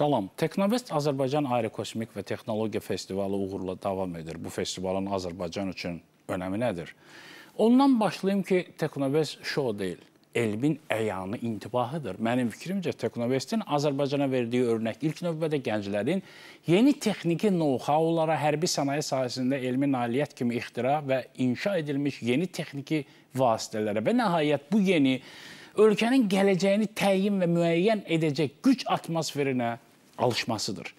Salam. Teknovest Azərbaycan Aerokosmik və Texnologiya Festivalı uğurla davam edir. Bu festivalın Azərbaycan üçün önəmi nədir? Ondan başlayım ki, Teknovest şou deyil, elmin əyanı intibahıdır. Mənim fikrimcə Teknovestin Azərbaycana verdiyi örnək ilk növbədə gənclərin yeni texniki know-how-lara hərbi sənaye sahəsində elmi nailiyyət kimi ixtira və inşa edilmiş yeni texniki vasitələrə və nəhayət bu yeni ölkənin gələcəyini təyin və müəyyən edəcək güc atmosferinə alışmasıdır.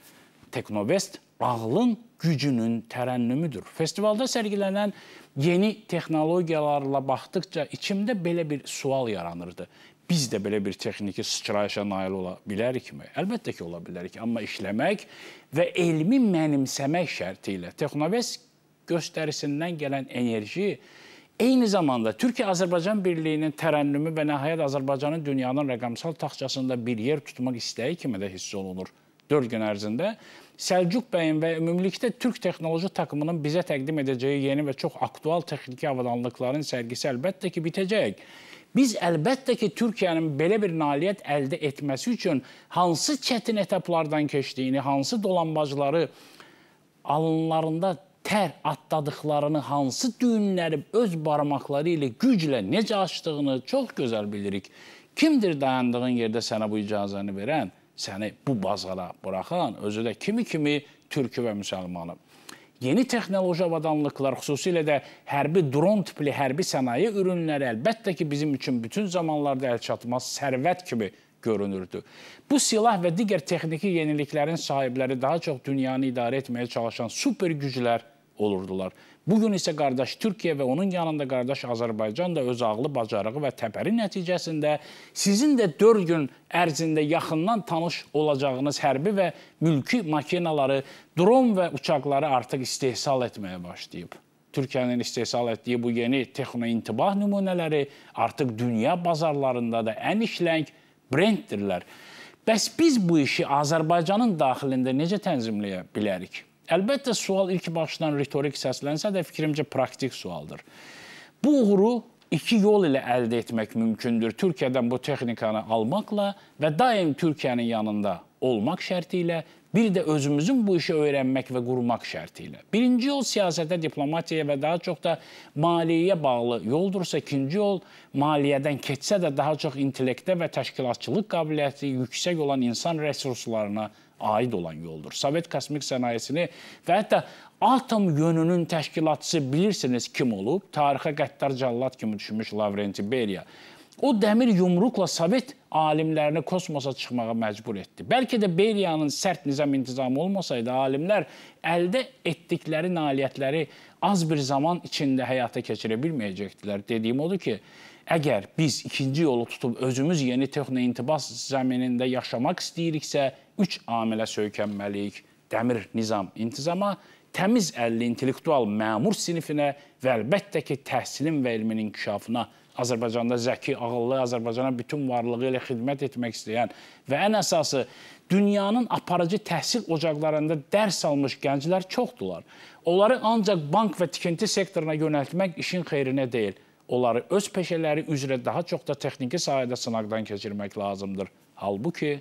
Teknovest ağlın gücünün tərənnümüdür. Festivalda sərgilənən yeni texnologiyalarla baxdıqca içimdə belə bir sual yaranırdı. Biz də belə bir texniki sıçrayışa nail ola bilərikmi? Əlbəttə ki, ola bilərik, amma işləmək və elmi mənimsəmək şərti ilə Texnoves göstərisindən gələn enerji Eyni zamanda Türkiyə-Azərbaycan birliyinin tərənnümü və nəhayət Azərbaycanın dünyanın rəqəmsal taxtçasında bir yer tutmaq istəyi kimi də hiss olunur. 4 gün ərzində Səlcuq bəyin və ümumilikdə Türk texnoloji takımının bizə təqdim edəcəyi yeni və çox aktual texniki avadanlıqların sərgisi əlbəttə ki, bitəcək. Biz əlbəttə ki, Türkiyənin belə bir nailiyyət əldə etməsi üçün hansı çətin etaplardan keçdiyini, hansı dolanbacları alınlarında tər atladıqlarını, hansı düyünləri öz barmaqları ilə güclə necə açdığını çox gözəl bilirik. Kimdir dayandığın yerdə sənə bu icazəni verən? səni bu bazara buraxan özü də kimi-kimi türkü və müsəlmanı. Yeni texnoloji avadanlıqlar, xüsusilə də hərbi dron tipli hərbi sənaye ürünləri əlbəttə ki, bizim üçün bütün zamanlarda əlçatmaz sərvət kimi görünürdü. Bu silah və digər texniki yeniliklərin sahibləri daha çox dünyanı idarə etməyə çalışan super güclər olurdular. Bu gün isə qardaş Türkiyə və onun yanında qardaş Azərbaycan da öz ağlı, bacarığı və təpəri nəticəsində sizin də 4 gün ərzində yaxından tanış olacağınız hərbi və mülki maşinaları, dron və uçaqları artıq istehsal etməyə başlayıb. Türkiyənin istehsal etdiyi bu yeni texnointibah nümunələri artıq dünya bazarlarında da ən işləng brenddirlər. Bəs biz bu işi Azərbaycanın daxilində necə tənzimləyə bilərik? Əlbəttə sual ilk baxışdan ritorik səslənsə də fikrimcə praktik sualdır. Bu uğuru iki yol ilə əldə etmək mümkündür. Türkiyədən bu texnikanı almaqla və daim Türkiyənin yanında olmaq şərti ilə, bir də özümüzün bu işi öyrənmək və qurmaq şərti ilə. Birinci yol siyasətə, diplomatiyaya və daha çox da maliyyəyə bağlı yoldursa, ikinci yol maliyyədən keçsə də daha çox intellektdə və təşkilatçılıq qabiliyyəti yüksək olan insan resurslarına aid olan yoldur. Sovet kosmik sənayesini və hətta Atom yönünün təşkilatçısı bilirsiniz kim olub? Tarixə qəddar cəllad kimi düşmüş Lavrenti Beriya. O dəmir yumruqla Sovet alimlərini kosmosa çıxmağa məcbur etdi. Bəlkə də Beriyanın sərt nizam intizamı olmasaydı, alimlər əldə etdikləri nailiyyətləri az bir zaman içində həyata keçirə bilməyəcəkdilər. Dediyim odur ki, Əgər biz ikinci yolu tutub özümüz yeni texnointibas zəminində yaşamaq istəyiriksə, üç amilə söykənməliyik. Dəmir nizam intizama, təmiz əlli intellektual məmur sinifinə və əlbəttə ki, təhsilin və elmin inkişafına Azərbaycanda zəki, ağıllı Azərbaycana bütün varlığı ilə xidmət etmək istəyən və ən əsası dünyanın aparıcı təhsil ocaqlarında dərs almış gənclər çoxdular. Onları ancaq bank və tikinti sektoruna yönəltmək işin xeyrinə deyil onları öz peşələri üzrə daha çox da texniki sahədə sınaqdan keçirmək lazımdır. Halbuki